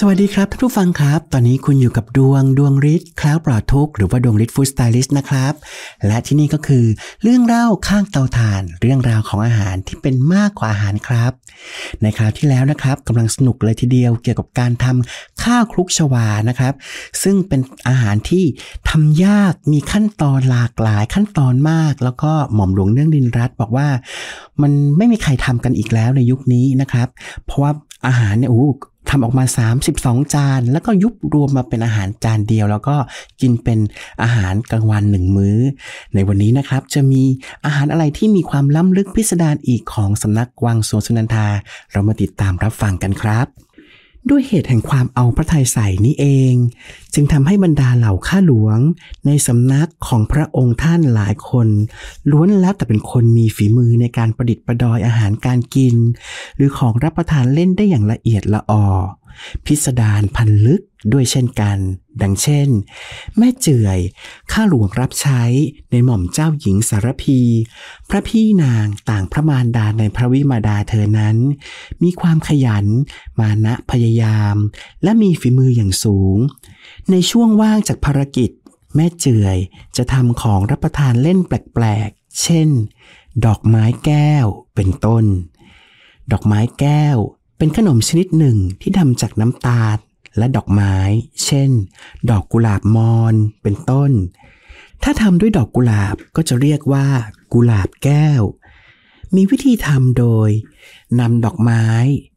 สวัสดีครับท่านผู้ฟังครับตอนนี้คุณอยู่กับดวงดวงฤทธิ์คล้าวปลอดทุกหรือว่าดวงฤทธิ์ฟู้ดสไตลิสต์นะครับและที่นี่ก็คือเรื่องเล่าข้างเตาถ่านเรื่องราวของอาหารที่เป็นมากกว่าอาหารครับ ในคราวที่แล้วนะครับกำลังสนุกเลยทีเดียวเกี่ยวกับการทำข้าวคลุกชวานะครับ ซึ่งเป็นอาหารที่ทำยากมีขั้นตอนหลากหลาย ขั้นตอนมากแล้วก็หม่อมหลวงเนื่องดินรัตบอกว่ามันไม่มีใครทำกันอีกแล้วในยุคนี้นะครับเพราะว่าอาหารเนี่ยโอ้ทำออกมา 32 จาน แล้วก็ยุบรวมมาเป็นอาหารจานเดียว แล้วก็กินเป็นอาหารกลางวันหนึ่งมื้อ ในวันนี้นะครับ จะมีอาหารอะไรที่มีความล้ำลึกพิสดารอีกของสำนักวังสวนสุนันทา เรามาติดตามรับฟังกันครับด้วยเหตุแห่งความเอาพระทัยใส่นี้เอง จึงทำให้บรรดาเหล่าข้าหลวง ในสำนักของพระองค์ท่านหลายคน ล้วนแล้วแต่เป็นคนมีฝีมือในการประดิษฐ์ประดอยอาหารการกิน หรือของรับประทานเล่นได้อย่างละเอียดละออพิสดารพันลึกด้วยเช่นกัน ดังเช่น แม่เจือยข้าหลวงรับใช้ในหม่อมเจ้าหญิงสารพี พระพี่นางต่างพระมารดาในพระวิมาดาเธอนั้น มีความขยัน มานะพยายาม และมีฝีมืออย่างสูง ในช่วงว่างจากภารกิจ แม่เจือย จะทำของรับประทานเล่นแปลกๆ เช่น ดอกไม้แก้ว เป็นต้น ดอกไม้แก้วเป็นขนมชนิดหนึ่งที่ทำจากน้ำตาลและดอกไม้ เช่น ดอกกุหลาบมอน เป็นต้น ถ้าทำด้วยดอกกุหลาบก็จะเรียกว่า กุหลาบแก้ว มีวิธีทำโดยนำดอกไม้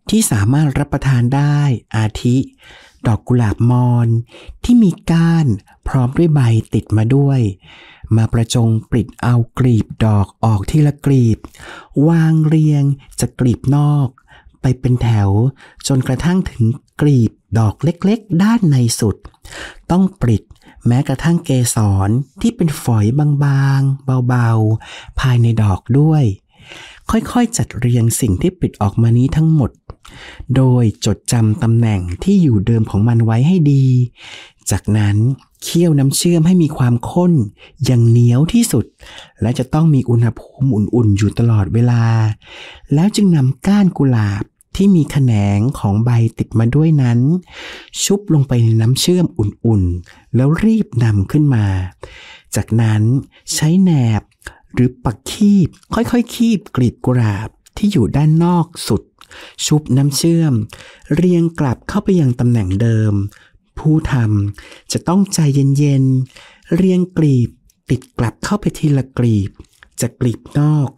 ที่สามารถรับประทานได้อาทิ ดอกกุหลาบมอน ที่มีก้านพร้อมด้วยใบติดมาด้วย มาประจงปลิดเอากลีบดอกออกทีละกลีบ วางเรียงจากกลีบนอกไปเป็นแถวจนกระทั่งถึงกลีบดอกเล็กๆ ด้านในสุด ต้องปริดแม้กระทั่งเกสรที่เป็นฝอยบางๆ เบาๆ ภายในดอกด้วย ค่อยๆจัดเรียงสิ่งที่ปิดออกมานี้ทั้งหมด โดยจดจำตำแหน่งที่อยู่เดิมของมันไว้ให้ดี จากนั้นเคี่ยวน้ำเชื่อมให้มีความข้น อย่างเหนียวที่สุด และจะต้องมีอุณหภูมิอุ่นๆ อยู่ตลอดเวลา แล้วจึงนำก้านกุหลาบที่มีแขนงของใบติดมาด้วยนั้น ชุบลงไปในน้ำเชื่อมอุ่นๆ แล้วรีบนำขึ้นมา จากนั้นใช้แหนบหรือปักคีบค่อยๆคีบกลีบกราบที่อยู่ด้านนอกสุด ชุบน้ำเชื่อม เรียงกลับเข้าไปยังตำแหน่งเดิม ผู้ทำจะต้องใจเย็นๆ เรียงกลีบติดกลับเข้าไปทีละกลีบจะกกลีบนอก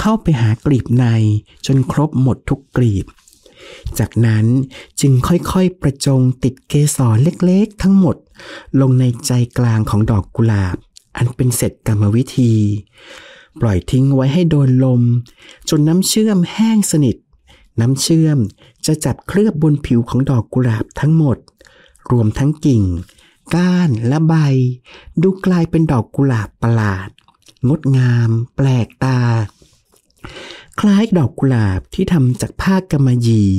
เข้าไปหากลีบในจนครบหมดทุกกลีบจากนั้นจึงค่อยๆประจงติดเกสรเล็กๆ ทั้งหมด ลงในใจกลางของดอกกุหลาบอันเป็นเสร็จกรรมวิธี ปล่อยทิ้งไว้ให้โดนลม จนน้ำเชื่อมแห้งสนิท น้ำเชื่อมจะจับเคลือบบนผิวของดอกกุหลาบทั้งหมด รวมทั้งกิ่ง ก้านและใบ ดูกลายเป็นดอกกุหลาบประหลาด งดงาม แปลกล้ายดอกกุหลาบที่ทำจากผ้ากำมะหยี่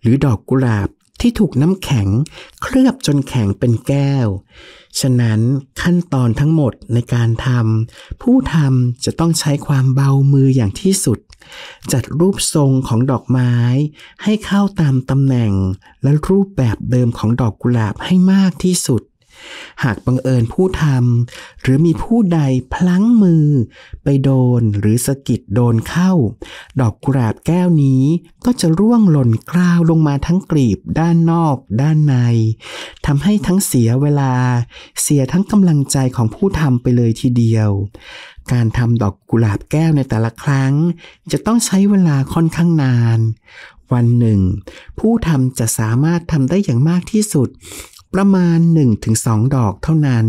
หรือดอกกุหลาบที่ถูกน้ำแข็งเคลือบจนแข็งเป็นแก้ว ฉะนั้นขั้นตอนทั้งหมดในการทำผู้ทำจะต้องใช้ความเบามืออย่างที่สุด จัดรูปทรงของดอกไม้ให้เข้าตามตำแหน่งและรูปแบบเดิมของดอกกุหลาบให้มากที่สุดหากบังเอิญผู้ทำหรือมีผู้ใดพลั้งมือ ไปโดนหรือสะกิดโดนเข้า ดอกกุหลาบแก้วนี้ก็จะร่วงหล่นกล้าวลงมาทั้งกลีบ ด้านนอก ด้านในทำให้ทั้งเสียเวลาเสียทั้งกำลังใจของผู้ทำไปเลยทีเดียว การทำดอกกุหลาบแก้วในแต่ละครั้ง จะต้องใช้เวลาค่อนข้างนาน วันหนึ่ง ผู้ทำจะสามารถทำได้อย่างมากที่สุดประมาณ1-2ดอกเท่านั้น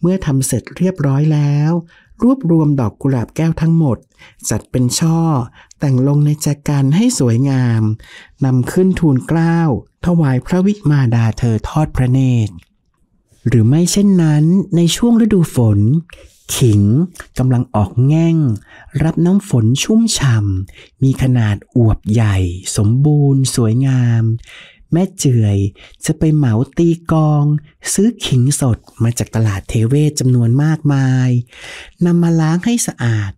เมื่อทำเสร็จเรียบร้อยแล้ว รวบรวมดอกกุหลาบแก้วทั้งหมด จัดเป็นช่อ แต่งลงในแจกันให้สวยงามนำขึ้นทูลเกล้าถวายพระวิมาดาเธอทอดพระเนตร หรือไม่เช่นนั้นในช่วงฤดูฝน ขิงกำลังออกแง่ง รับน้ำฝนชุ่มฉ่ำมีขนาดอวบใหญ่ สมบูรณ์ สวยงามแม่เจือย จะไปเหมาตีกอง ซื้อขิงสดมาจากตลาดเทเวศจำนวนมากมายนำมาล้างให้สะอาด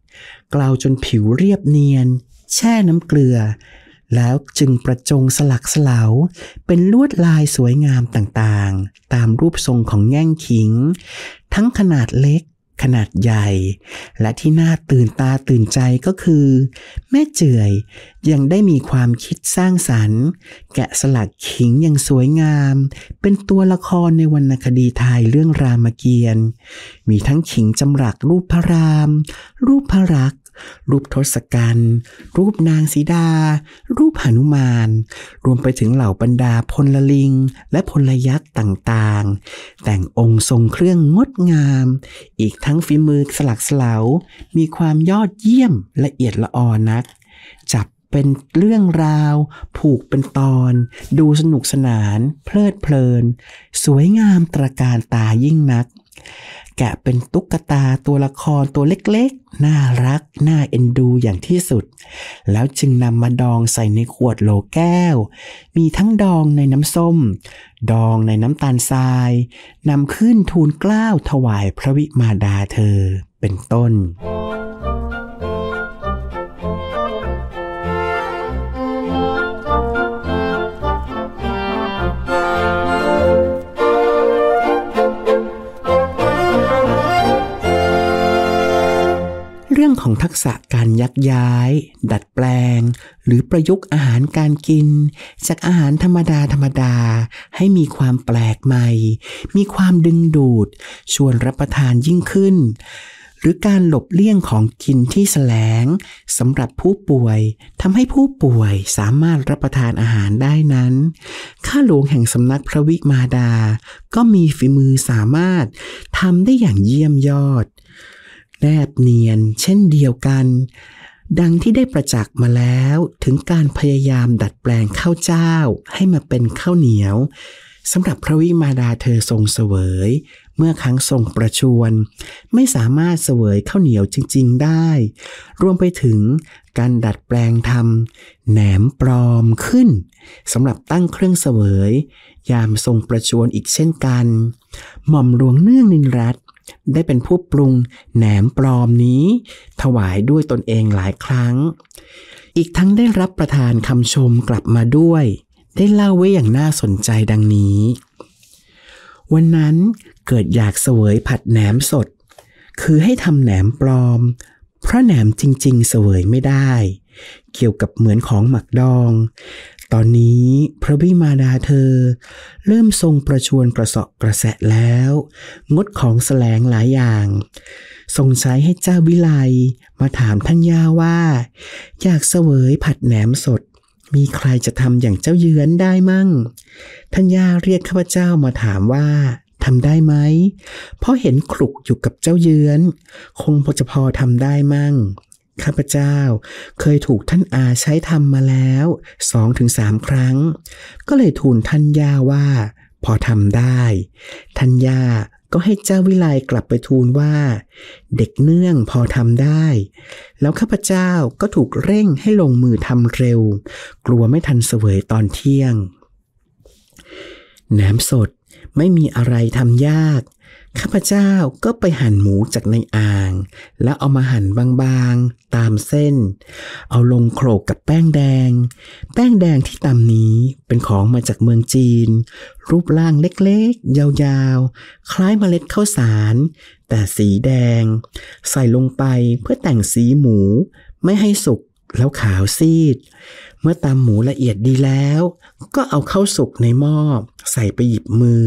กลาวจนผิวเรียบเนียน แช่น้ำเกลือ แล้วจึงประจงสลักสลาว เป็นลวดลายสวยงามต่างๆ ตามรูปทรงของแง่งขิง ทั้งขนาดเล็กขนาดใหญ่ และที่น่าตื่นตาตื่นใจก็คือ แม่เจือย ยังได้มีความคิดสร้างสรรค์ แกะสลักขิงอย่างสวยงาม เป็นตัวละครในวรรณคดีไทยเรื่องรามเกียรติ์มีทั้งขิงจำหรักรูปพระราม รูปพระรักรูปทศกัณฐ์รูปนางสีดา รูปหนุมาน รวมไปถึงเหล่าบรรดาพลลิงและพลยักษ์ต่างๆ แต่งองค์ทรงเครื่องงดงาม อีกทั้งฝีมือสลักเสลามีความยอดเยี่ยมละเอียดละออนัก จับเป็นเรื่องราว ผูกเป็นตอน ดูสนุกสนาน เพลิดเพลิน สวยงามตระการตายิ่งนักแกะเป็นตุ๊กตาตัวละครตัวเล็กๆ น่ารักน่าเอ็นดูอย่างที่สุด แล้วจึงนำมาดองใส่ในขวดโหลแก้ว มีทั้งดองในน้ำส้ม ดองในน้ำตาลทราย นำขึ้นทูลกล้าวถวายพระวิมาดาเธอเป็นต้นทักษะการยักย้าย ดัดแปลง หรือประยุกต์อาหารการกิน จากอาหารธรรมดาธรรมดา ให้มีความแปลกใหม่ มีความดึงดูดชวนรับประทานยิ่งขึ้น หรือการหลบเลี่ยงของกินที่แสลงสำหรับผู้ป่วยทำให้ผู้ป่วยสามารถรับประทานอาหารได้นั้น ข้าหลวงแห่งสำนักพระวิมาดา ก็มีฝีมือสามารถทำได้อย่างเยี่ยมยอดแนบเนียนเช่นเดียวกัน ดังที่ได้ประจักษ์มาแล้วถึงการพยายามดัดแปลงข้าวเจ้าให้มาเป็นข้าวเหนียวสำหรับพระวิมาดาเธอทรงเสวย เมื่อครั้งทรงประชวน ไม่สามารถเสวยข้าวเหนียวจริงๆได้ รวมไปถึงการดัดแปลงทำแหนมปลอมขึ้นสำหรับตั้งเครื่องเสวย ยามทรงประชวนอีกเช่นกัน หม่อมหลวงเนื่องนินรัตได้เป็นผู้ปรุงแหนมปลอมนี้ ถวายด้วยตนเองหลายครั้ง อีกทั้งได้รับประทานคำชมกลับมาด้วย ได้เล่าไว้อย่างน่าสนใจดังนี้ วันนั้นเกิดอยากเสวยผัดแหนมสด คือให้ทำแหนมปลอม เพราะแหนมจริงๆเสวยไม่ได้ เกี่ยวกับเหมือนของหมักดองตอนนี้พระวิมาดาเธอ เริ่มทรงประชวนกระสอบกระแสะแล้ว งดของแสลงหลายอย่างทรงใช้ให้เจ้าวิไลมาถามท่านย่าว่า อยากเสวยผัดแหนมสด มีใครจะทำอย่างเจ้าเยือนได้มั่งท่านย่าเรียกข้าพเจ้ามาถามว่าทำได้ไหมเพราะเห็นคลุกอยู่กับเจ้าเยือน คงพอจะพอทำได้มั่งข้าพเจ้าเคยถูกท่านอาใช้ทำมาแล้วสองถึงสามครั้ง ก็เลยทูลท่านย่าว่า พอทำได้ท่านย่าก็ให้เจ้าวิไลกลับไปทูลว่า เด็กเนื่องพอทำได้ แล้วข้าพเจ้าก็ถูกเร่งให้ลงมือทำเร็ว กลัวไม่ทันเสวยตอนเที่ยงแหนมสดไม่มีอะไรทำยากข้าพเจ้าก็ไปหั่นหมูจากในอ่าง แล้วเอามาหั่นบางๆตามเส้น เอาลงโขลกกับแป้งแดง แป้งแดงที่ตำนี้เป็นของมาจากเมืองจีน รูปร่างเล็กๆ ยาวๆคล้ายเมล็ดข้าวสาร แต่สีแดง ใส่ลงไปเพื่อแต่งสีหมู ไม่ให้สุกแล้วขาวซีด เมื่อตำหมูละเอียดดีแล้ว ก็เอาเข้าวสุกในหม้อใส่ไปหยิบมือ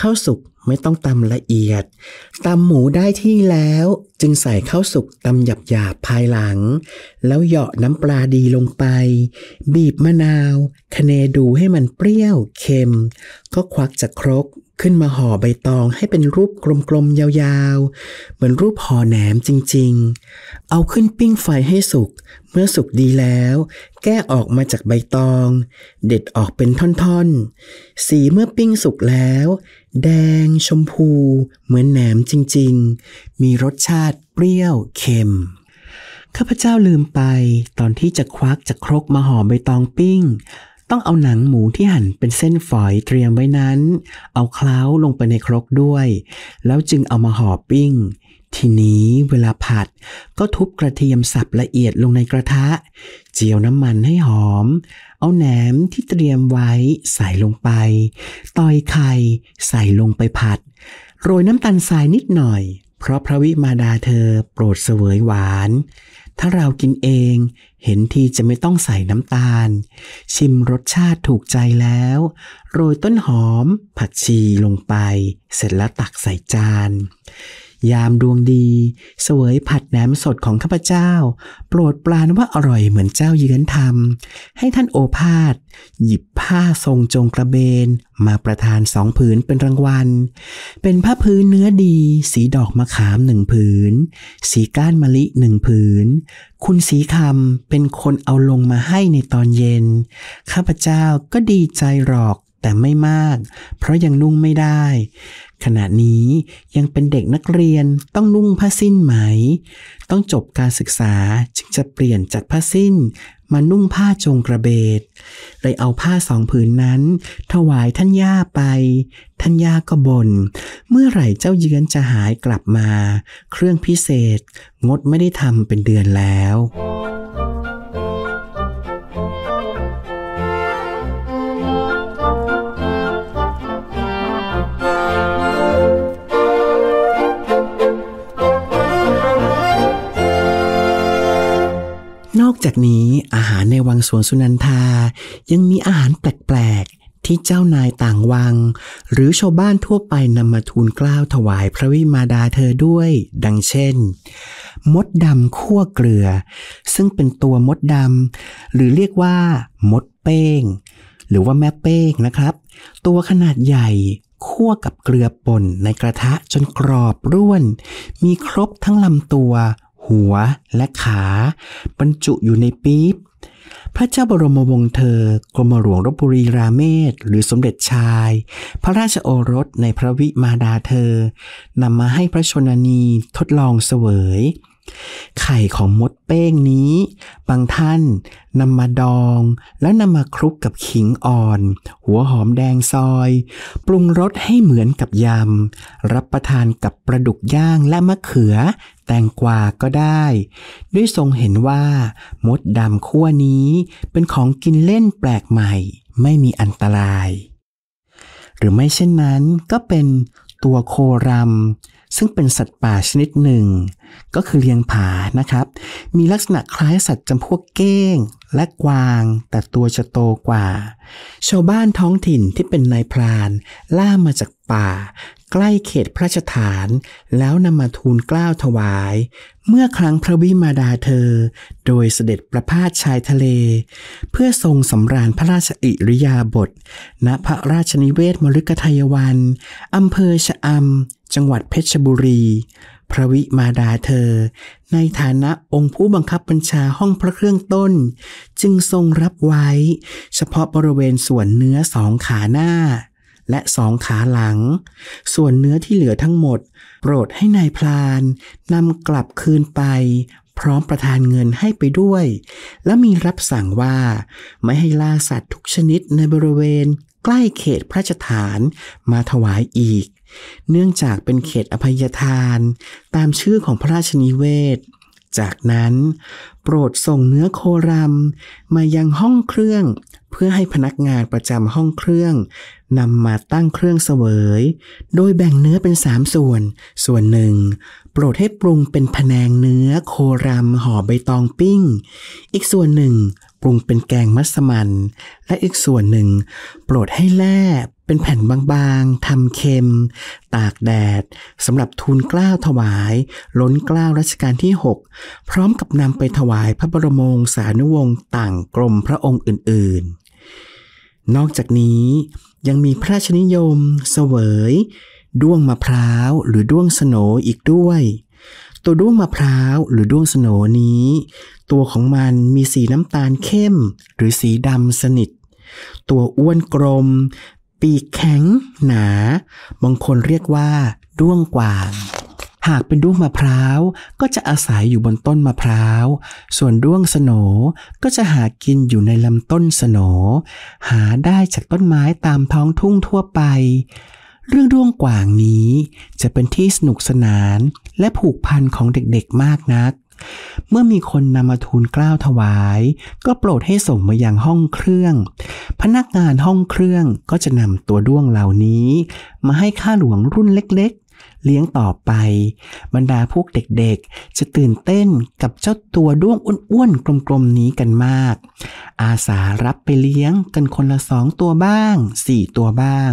ข้าวสุกไม่ต้องตำละเอียดตำหมูได้ที่แล้วจึงใส่ข้าวสุกตำหยับหยาบภายหลัง แล้วเหยาะน้ำปลาดีลงไป บีบมะนาว คะเนดูให้มันเปรี้ยวเค็ม ก็ควักจากครกขึ้นมาห่อใบตองให้เป็นรูปกลมๆยาวๆ เหมือนรูปห่อแหนมจริงๆ เอาขึ้นปิ้งไฟให้สุก เมื่อสุกดีแล้ว แก้ออกมาจากใบตอง เด็ดออกเป็นท่อนๆ สีเมื่อปิ้งสุกแล้ว แดง ชมพู เหมือนแหนมจริงมีรสชาติเปรี้ยวเค็ม ข้าพเจ้าลืมไป ตอนที่จะควักจากครกมาห่อใบตองปิ้ง ต้องเอาหนังหมูที่หั่นเป็นเส้นฝอยเตรียมไว้นั้น เอาเคล้าลงไปในครกด้วย แล้วจึงเอามาห่อปิ้ง ทีนี้เวลาผัดก็ทุบกระเทียม สับละเอียดลงในกระทะ เจียวน้ำมันให้หอม เอาแหนมที่เตรียมไว้ใส่ลงไป ตอยไข่ใส่ลงไปผัด โรยน้ำตาลทรายนิดหน่อยเพราะพระวิมาดาเธอโปรดเสวยหวาน ถ้าเรากินเอง เห็นทีจะไม่ต้องใส่น้ำตาล ชิมรสชาติถูกใจแล้ว โรยต้นหอม ผักชีลงไป เสร็จแล้วตักใส่จานยามดวงดีเสวยผัดแหนมสดของข้าพเจ้า โปรดปรานว่าอร่อยเหมือนเจ้าเยือนทำให้ท่านโอภาสหยิบผ้าทรงจงกระเบนมาประทานสองผืนเป็นรางวัล เป็นผ้าพื้นเนื้อดี สีดอกมะขามหนึ่งผืน สีก้านมะลิหนึ่งผืน คุณสีคำเป็นคนเอาลงมาให้ในตอนเย็น ข้าพเจ้าก็ดีใจหรอกแต่ไม่มาก เพราะยังนุ่งไม่ได้ขณะนี้ยังเป็นเด็กนักเรียนต้องนุ่งผ้าสิ้นไหม ต้องจบการศึกษาจึงจะเปลี่ยนจากผ้าสิ้น มานุ่งผ้าจงกระเบดเลยเอาผ้าสองผืนนั้น ถวายท่านย่าไปท่านย่าก็บน่นเมื่อไหร่เจ้าเยือนจะหายกลับมา เครื่องพิเศษงดไม่ได้ทำเป็นเดือนแล้วจากนี้อาหารในวังสวนสุนันทา ยังมีอาหารแปลกๆ ที่เจ้านายต่างวังหรือชาวบ้านทั่วไปนำมาทูลกล้าวถวายพระวิมาดาเธอด้วยดังเช่น มดดำคั่วเกลือ ซึ่งเป็นตัวมดดำหรือเรียกว่ามดเป้งหรือว่าแม่เป้งนะครับ ตัวขนาดใหญ่คั่วกับเกลือป่นในกระทะจนกรอบร่วนมีครบทั้งลำตัวหัวและขาบรรจุอยู่ในปี๊บพระเจ้าบรมวงศ์เธอกรมหลวงรบบุรีราเมศ หรือสมเด็จชาย พระราชโอรสในพระวิมาดาเธอนำมาให้พระชนนีทดลองเสวย ไข่ของมดเป้งนี้ บางท่านนำมาดองแล้วนำมาคลุกกับขิงอ่อน หัวหอมแดงซอย ปรุงรสให้เหมือนกับยำ รับประทานกับปลาดุกย่างและมะเขือแตงกวาก็ได้ ด้วยทรงเห็นว่า มดดำขั้วนี้เป็นของกินเล่นแปลกใหม่ไม่มีอันตราย หรือไม่เช่นนั้นก็เป็นตัวโครำซึ่งเป็นสัตว์ป่าชนิดหนึ่ง ก็คือเลียงผา นะครับ มีลักษณะคล้ายสัตว์จำพวกเก้งและกวาง แต่ตัวจะโตกว่า ชาวบ้านท้องถิ่นที่เป็นนายพรานล่ามาจากป่า ใกล้เขตพระราชฐาน แล้วนำมาทูลกล้าวถวายเมื่อครั้งพระวิมาดาเธอ โดยเสด็จประพาสชายทะเล เพื่อทรงสำราญพระราชอิริยาบถณพระราชนิเวศมฤคทายวันอำเภอชะอำจังหวัดเพชรบุรี พระวิมาดาเธอ ในฐานะองค์ผู้บังคับบัญชาห้องพระเครื่องต้น จึงทรงรับไว้ เฉพาะบริเวณส่วนเนื้อสองขาหน้า และสองขาหลัง ส่วนเนื้อที่เหลือทั้งหมดปรดให้ในายพลานนำกลับคืนไปพร้อมประทานเงินให้ไปด้วย และมีรับสั่งว่าไม่ให้ล่าสัตว์ทุกชนิดในบริเวณใกล้เขตพระราชฐานมาถวายอีก เนื่องจากเป็นเขตอภัยทานตามชื่อของพระราชนิเวศ จากนั้นโปรดส่งเนื้อโครำมายังห้องเครื่องพื่อให้พนักงานประจำห้องเครื่องนำมาตั้งเครื่องเสวย โดยแบ่งเนื้อเป็นสามส่วน ส่วนหนึ่งโปรดให้ปรุงเป็นผนงเนื้อโครมห่อใบตองปิ้ง อีกส่วนหนึ่งปรุงเป็นแกงมัสมันและอีกส่วนหนึ่งโปรดให้แล่เป็นแผ่นบางๆทำเค็ม ตากแดดสำหรับทูลกล้าวถวาย ล้นกล้าวรัชกาลที่ 6 พร้อมกับนำไปถวายพระบรมวงศานุวงศ์ต่างกรมพระองค์อื่นๆนอกจากนี้ยังมีพระราชนิยมเสวยด้วงมะพร้าวหรือด้วงสนอีกด้วย ตัวด้วงมะพร้าวหรือด้วงสนนี้ ตัวของมันมีสีน้ำตาลเข้มหรือสีดำสนิท ตัวอ้วนกลม ปีกแข็ง หนาบางคนเรียกว่า ด้วงกวางหากเป็นด้วงมะพร้าวก็จะอาศัยอยู่บนต้นมะพร้าว ส่วนด้วงสโนก็จะหากินอยู่ในลำต้นสโนหาได้จากต้นไม้ตามท้องทุ่งทั่วไป เรื่องด้วงกว่างนี้จะเป็นที่สนุกสนานและผูกพันของเด็กๆมากนัก เมื่อมีคนนำมาทูลกล้าวถวาย ก็โปรดให้ส่งมายังห้องเครื่อง พนักงานห้องเครื่องก็จะนำตัวด้วงเหล่านี้มาให้ข้าหลวงรุ่นเล็กเลี้ยงต่อไป บรรดาพวกเด็กๆจะตื่นเต้นกับเจ้าตัวด้วงอ้วนๆกลมๆนี้กันมาก อาสารับไปเลี้ยง กันคนละสองตัวบ้างสี่ตัวบ้าง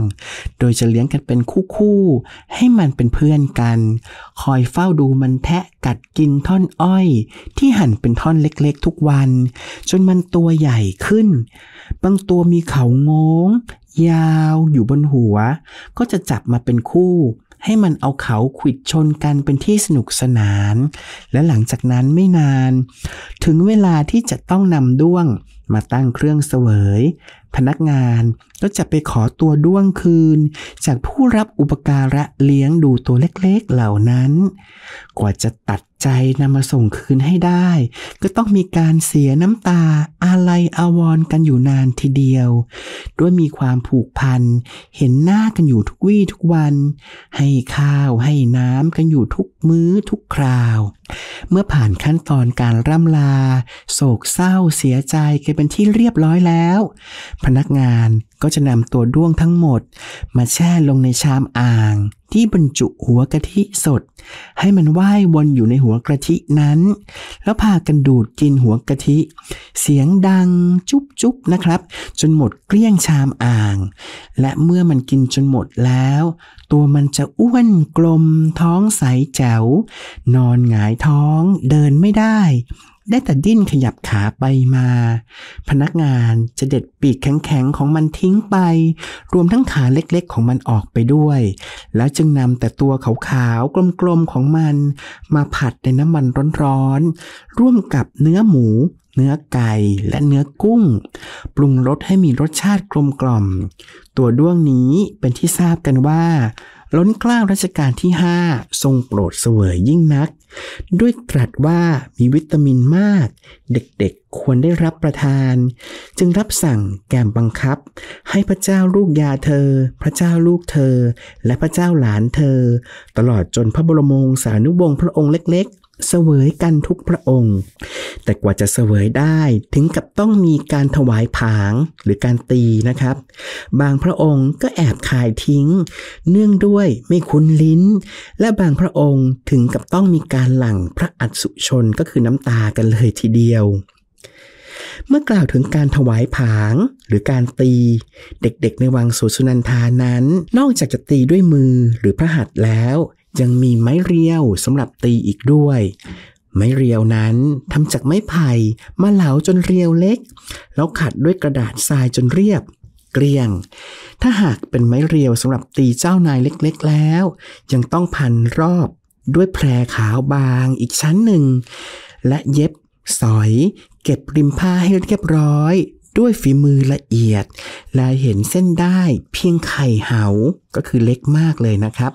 โดยจะเลี้ยงกันเป็นคู่ๆให้มันเป็นเพื่อนกัน คอยเฝ้าดูมันแทะกัดกินท่อนอ้อย ที่หั่นเป็นท่อนเล็กๆ ทุกวัน จนมันตัวใหญ่ขึ้นบางตัวมีเขางงยาว อยู่บนหัว ก็จะจับมาเป็นคู่ให้มันเอาเขาขิดชนกันเป็นที่สนุกสนาน และหลังจากนั้นไม่นาน ถึงเวลาที่จะต้องนำด้วงมาตั้งเครื่องเสวยพนักงานก็จะไปขอตัวด้วงคืน จากผู้รับอุปการะเลี้ยงดูตัวเล็กๆ เหล่านั้น กว่าจะตัดใจนำมาส่งคืนให้ได้ ก็ต้องมีการเสียน้ำตาอาลัยอาวรกันอยู่นานทีเดียว ด้วยมีความผูกพันเห็นหน้ากันอยู่ทุกวี่ทุกวัน ให้ข้าวให้น้ำกันอยู่ทุกมื้อทุกคราว เมื่อผ่านขั้นตอนการร่ำลา โศกเศร้าเสียใจกันเป็นที่เรียบร้อยแล้วพนักงานก็จะนำตัวด้วงทั้งหมด มาแช่ลงในชามอ่าง ที่บรรจุหัวกะทิสด ให้มันว่ายวนอยู่ในหัวกะทินั้น แล้วพากันดูดกินหัวกะทิ เสียงดังจุ๊บจุบนะครับ จนหมดเกลี้ยงชามอ่าง และเมื่อมันกินจนหมดแล้ว ตัวมันจะอ้วนกลมท้องใสแจ๋ว นอนหงายท้องเดินไม่ได้ได้แต่ดิ้นขยับขาไปมา พนักงานจะเด็ดปีกแข็งๆ ของมันทิ้งไป รวมทั้งขาเล็กๆ ของมันออกไปด้วย แล้วจึงนำแต่ตัวขาวๆ กลมๆ ของมัน มาผัดในน้ำมันร้อนๆ ร่วมกับเนื้อหมู เนื้อไก่ และเนื้อกุ้ง ปรุงรสให้มีรสชาติกลมกล่อม ตัวด้วงนี้เป็นที่ทราบกันว่าล้นเกล้ารัชกาลที่ 5 ทรงโปรดเสวยยิ่งนัก ด้วยตรัสว่ามีวิตามินมาก เด็กๆควรได้รับประทาน จึงรับสั่งแกมบังคับ ให้พระเจ้าลูกยาเธอ พระเจ้าลูกเธอ และพระเจ้าหลานเธอ ตลอดจนพระบรมวงศานุวงศ์พระองค์เล็กเสวยกันทุกพระองค์ แต่กว่าจะเสวยได้ถึงกับต้องมีการถวายผางหรือการตีนะครับ บางพระองค์ก็แอบคายทิ้ง เนื่องด้วยไม่คุ้นลิ้น และบางพระองค์ถึงกับต้องมีการหลั่งพระอัศชนก็คือน้ำตากันเลยทีเดียว เมื่อกล่าวถึงการถวายผางหรือการตี เด็กๆในวังโสสุนันทานั้น นอกจากจะตีด้วยมือหรือพระหัตถ์แล้วยังมีไม้เรียวสำหรับตีอีกด้วย ไม้เรียวนั้นทำจากไม้ไผ่มาเหลาจนเรียวเล็ก แล้วขัดด้วยกระดาษทรายจนเรียบ เกลี้ยง ถ้าหากเป็นไม้เรียวสำหรับตีเจ้านายเล็กๆแล้ว ยังต้องพันรอบด้วยแพรขาวบางอีกชั้นหนึ่ง และเย็บ สอย เก็บ ริมผ้าให้เรียบร้อยด้วยฝีมือละเอียด ลายเห็นเส้นได้เพียงไข่เหาก็คือเล็กมากเลยนะครับ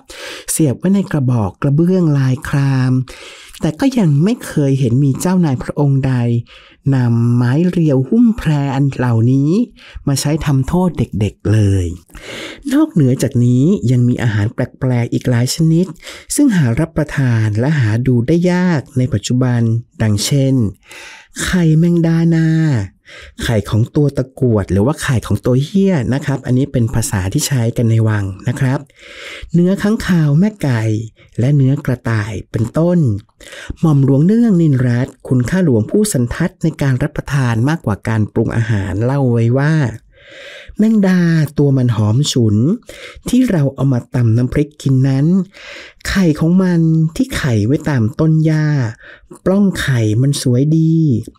เสียบไว้ในกระบอกกระเบื้องลายคราม แต่ก็ยังไม่เคยเห็นมีเจ้านายพระองค์ใดนำไม้เรียวหุ้มแพรอันเหล่านี้ มาใช้ทำโทษเด็กๆเลย นอกเหนือจากนี้ยังมีอาหารแปลกๆอีกหลายชนิด ซึ่งหารับประทานและหาดูได้ยากในปัจจุบันดังเช่น ไข่แมงดานาไข่ของตัวตะกวดหรือว่าไข่ของตัวเฮี้ยนะครับ อันนี้เป็นภาษาที่ใช้กันในวังนะครับ เนื้อข้างคาวแม่ไก่ และเนื้อกระต่ายเป็นต้นหม่อมหลวงเนื่องนินรัตคุณข้าหลวงผู้สันทัดในการรับประทานมากกว่าการปรุงอาหารเล่าไว้ว่าแมงดาตัวมันหอมฉุนที่เราเอามาตำน้ำพริกกินนั้น ไข่ของมันที่ไข่ไว้ตามต้นหญ้า ปล้องไข่มันสวยดี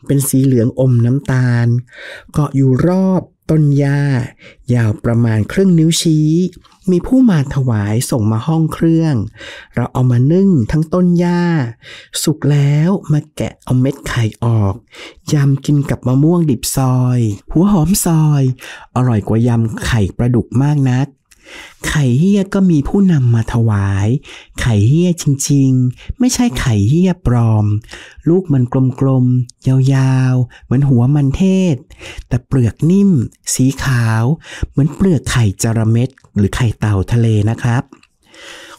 เป็นสีเหลืองอมน้ำตาล เกาะอยู่รอบต้นหญ้ายาวประมาณครึ่งนิ้วชี้มีผู้มาถวายส่งมาห้องเครื่อง เราเอามานึ่งทั้งต้นหญ้า สุกแล้วมาแกะเอาเม็ดไข่ออก ยำกินกับมะม่วงดิบซอย หัวหอมซอย อร่อยกว่ายำไข่ปลาดุกมากนัก ไข่เฮียก็มีผู้นำมาถวาย ไข่เฮียจริง ๆ ไม่ใช่ไข่เฮียปลอม ลูกมันกลม ๆ ยาว ๆ เหมือนหัวมันเทศ แต่เปลือกนิ่ม สีขาวเหมือนเปลือกไข่จระเม็ดหรือไข่เต่าทะเลนะครับ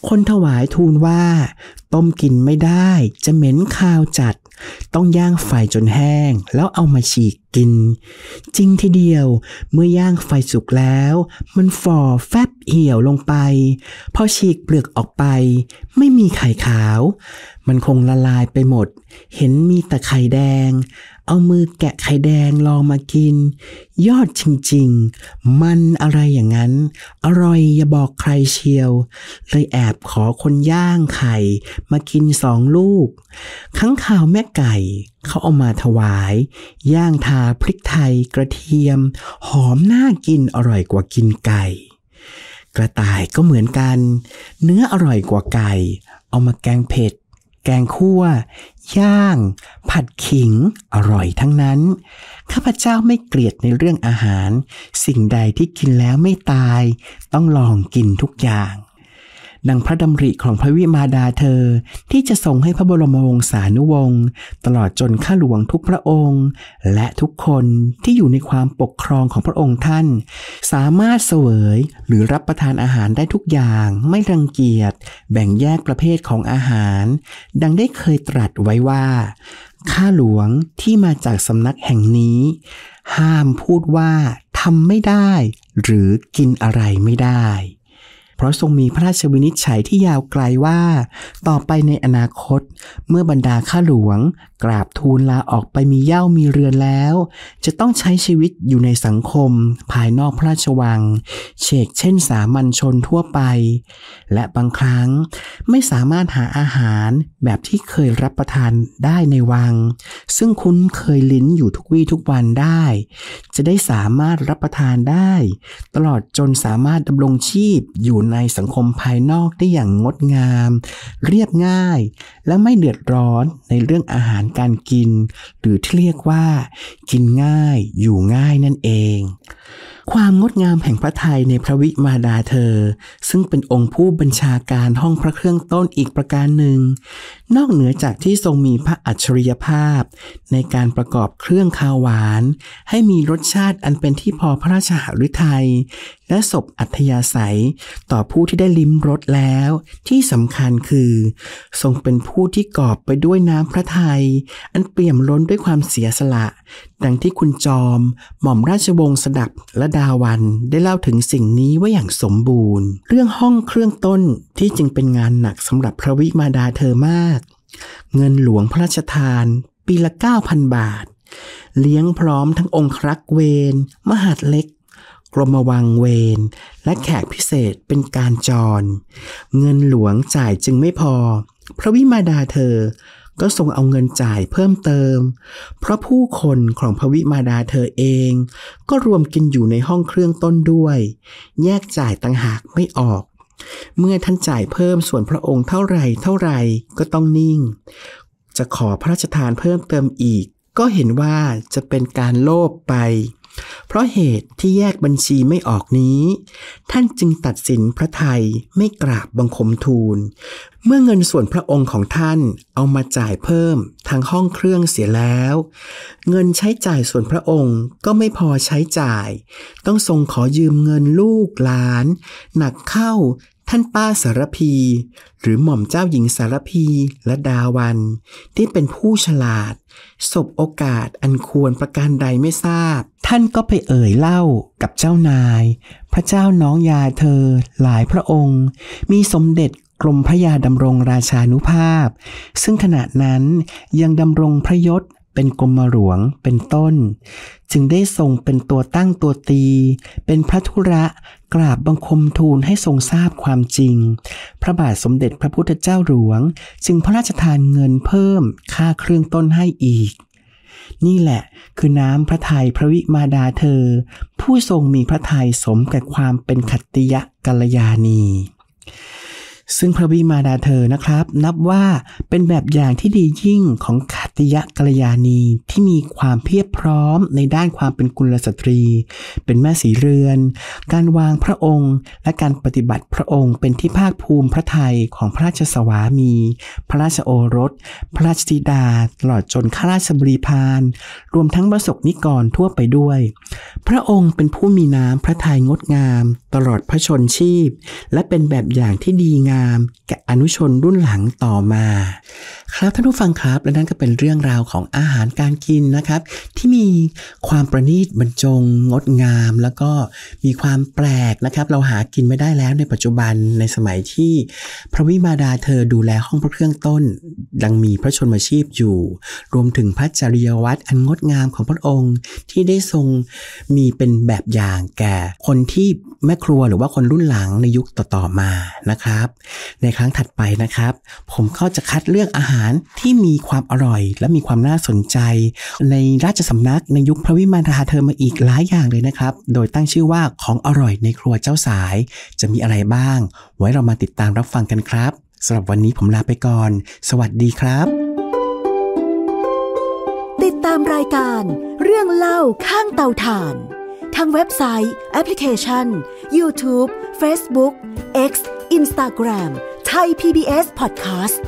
คนถวายทูลว่า ต้มกินไม่ได้จะเหม็นคาวจัด ต้องย่างไฟจนแห้ง แล้วเอามาฉีกกิน จริงทีเดียวเมื่อย่างไฟสุกแล้ว มันฝ่อแฟบเหี่ยวลงไป พอฉีกเปลือกออกไป ไม่มีไข่ขาวมันคงละลายไปหมด เห็นมีแต่ไข่แดง เอามือแกะไข่แดงลองมากิน ยอดจริง ๆ มันอะไรอย่างนั้น อร่อยอย่าบอกใครเชียว เลยแอบขอคนย่างไข่ มากินสองลูกข้างข่าวแม่ไก่เขาเอามาถวาย ย่างทาพริกไทยกระเทียม หอมน่ากินอร่อยกว่ากินไก่ กระต่ายก็เหมือนกัน เนื้ออร่อยกว่าไก่ เอามาแกงเผ็ดแกงคั่ว ย่าง ผัดขิง อร่อยทั้งนั้น ข้าพเจ้าไม่เกลียดในเรื่องอาหาร สิ่งใดที่กินแล้วไม่ตาย ต้องลองกินทุกอย่างดังพระดำริของพระวิมาดาเธอที่จะส่งให้พระบรมวงศานุวงศ์ตลอดจนข้าหลวงทุกพระองค์ และทุกคนที่อยู่ในความปกครองของพระองค์ท่าน สามารถเสวยหรือรับประทานอาหารได้ทุกอย่างไม่รังเกียจ แบ่งแยกประเภทของอาหาร ดังได้เคยตรัสไว้ว่า ข้าหลวงที่มาจากสำนักแห่งนี้ ห้ามพูดว่าทำไม่ได้ หรือกินอะไรไม่ได้เพราะทรงมีพระราชวินิจฉัยที่ยาวไกลว่า ต่อไปในอนาคต เมื่อบรรดาข้าหลวง กราบทูลลาออกไปมีเย่ามีเรือนแล้ว จะต้องใช้ชีวิตอยู่ในสังคม ภายนอกพระราชวัง เชกเช่นสามัญชนทั่วไป และบางครั้งไม่สามารถหาอาหารแบบที่เคยรับประทานได้ในวัง ซึ่งคุ้นเคยลิ้นอยู่ทุกวี่ทุกวันได้ จะได้สามารถรับประทานได้ ตลอดจนสามารถดำรงชีพอยู่ในสังคมภายนอกได้อย่างงดงาม เรียบง่าย และไม่เดือดร้อนในเรื่องอาหารการกิน หรือที่เรียกว่า กินง่ายอยู่ง่ายนั่นเองความงดงามแห่งพระทัยในพระวิมาดาเธอ ซึ่งเป็นองค์ผู้บัญชาการห้องพระเครื่องต้นอีกประการหนึ่ง นอกเหนือจากที่ทรงมีพระอัจฉริยภาพ ในการประกอบเครื่องคาวหวาน ให้มีรสชาติอันเป็นที่พอพระราชหฤทยัยและศพอัธยาศัย ต่อผู้ที่ได้ลิ้มรสแล้ว ที่สำคัญคือ ทรงเป็นผู้ที่ กอบไปด้วยน้ำพระทยัยอันเปี่ยมล้นด้วยความเสียสละ ดังที่คุณจอมหม่อมราชวงศ์สดับและดาาวันได้เล่าถึงสิ่งนี้ไว้อย่างสมบูรณ์ เรื่องห้องเครื่องต้นที่จึงเป็นงานหนักสำหรับพระวิมาดาเธอมาก เงินหลวงพระราชทานปีละ9,000บาท เลี้ยงพร้อมทั้งองครักษ์เวรมหาดเล็ก กรมวังเวรและแขกพิเศษเป็นการจร เงินหลวงจ่ายจึงไม่พอ พระวิมาดาเธอก็ทรงเอาเงินจ่ายเพิ่มเติม เพราะผู้คนของพระวิมาดาเธอเอง ก็รวมกินอยู่ในห้องเครื่องต้นด้วย แยกจ่ายต่างหากไม่ออก เมื่อท่านจ่ายเพิ่มส่วนพระองค์เท่าไรเท่าไรก็ต้องนิ่ง จะขอพระราชทานเพิ่มเติมอีก ก็เห็นว่าจะเป็นการโลภไป เพราะเหตุที่แยกบัญชีไม่ออกนี้ ท่านจึงตัดสินพระไทยไม่กราบบังคมทูลเมื่อเงินส่วนพระองค์ของท่านเอามาจ่ายเพิ่มทางห้องเครื่องเสียแล้ว เงินใช้จ่ายส่วนพระองค์ก็ไม่พอใช้จ่าย ต้องทรงขอยืมเงินลูกหลาน หนักเข้าท่านป้าสารพี หรือหม่อมเจ้าหญิงสารพีและดาวัน ที่เป็นผู้ฉลาดสบโอกาสอันควรประการใดไม่ทราบ ท่านก็ไปเอ่ยเล่ากับเจ้านาย พระเจ้าน้องยาเธอหลายพระองค์มีสมเด็จกรมพระยาดำรงราชานุภาพ ซึ่งขณะนั้นยังดำรงพระยศเป็นกรมหลวงเป็นต้น จึงได้ทรงเป็นตัวตั้งตัวตี เป็นพระธุระกราบบังคมทูลให้ทรงทราบความจริง พระบาทสมเด็จพระพุทธเจ้าหลวงจึงพระราชทานเงินเพิ่มค่าเครื่องต้นให้อีก นี่แหละคือน้ำพระทัยพระวิมาดาเธอ ผู้ทรงมีพระทัยสมกับความเป็นขัตติยะกัลยาณีซึ่งพระวิมาดาเธอนะครับ นับว่าเป็นแบบอย่างที่ดียิ่งของขัตยะกัลยาณี ที่มีความเพียบพร้อมในด้านความเป็นกุลสตรี เป็นแม่สีเรือน การวางพระองค์และการปฏิบัติพระองค์เป็นที่ภาคภูมิพระไทยของพระราชสวามี พระราชโอรส พระราชธิดา ตลอดจนข้าราชบริพารรวมทั้งประสบนิกรทั่วไปด้วย พระองค์เป็นผู้มีน้ำพระทัยงดงาม ตลอดพระชนชีพ และเป็นแบบอย่างที่ดีงามามแก่อนุชนรุ่นหลังต่อมา ครับท่านผู้ฟังครับและนั่นก็เป็นเรื่องราวของอาหารการกินนะครับ ที่มีความประณีตบรรจง งดงาม แล้วก็มีความแปลกนะครับ เราหากินไม่ได้แล้วในปัจจุบันในสมัยที่พระวิมาดาเธอดูแลห้องพระเครื่องต้น ดังมีพระชนมชีพอยู่ รวมถึงพระจริยวัตรอันงดงามของพระองค์ที่ได้ทรงมีเป็นแบบอย่างแก่คนที่แม่ครัวหรือว่าคนรุ่นหลังในยุคต่อๆมานะครับในครั้งถัดไปนะครับ ผมก็จะคัดเลือกอาหารที่มีความอร่อย และมีความน่าสนใจ ในราชสำนักในยุคพระวิมานทหาเธอมาอีกหลายอย่างเลยนะครับ โดยตั้งชื่อว่าของอร่อยในครัวเจ้าสาย จะมีอะไรบ้าง ไว้เรามาติดตามรับฟังกันครับสำหรับวันนี้ผมลาไปก่อน สวัสดีครับ ติดตามรายการเรื่องเล่าข้างเตาถ่านทั้งเว็บไซต์ แอปพลิเคชัน YouTube Facebook X Instagram ไทย PBS Podcast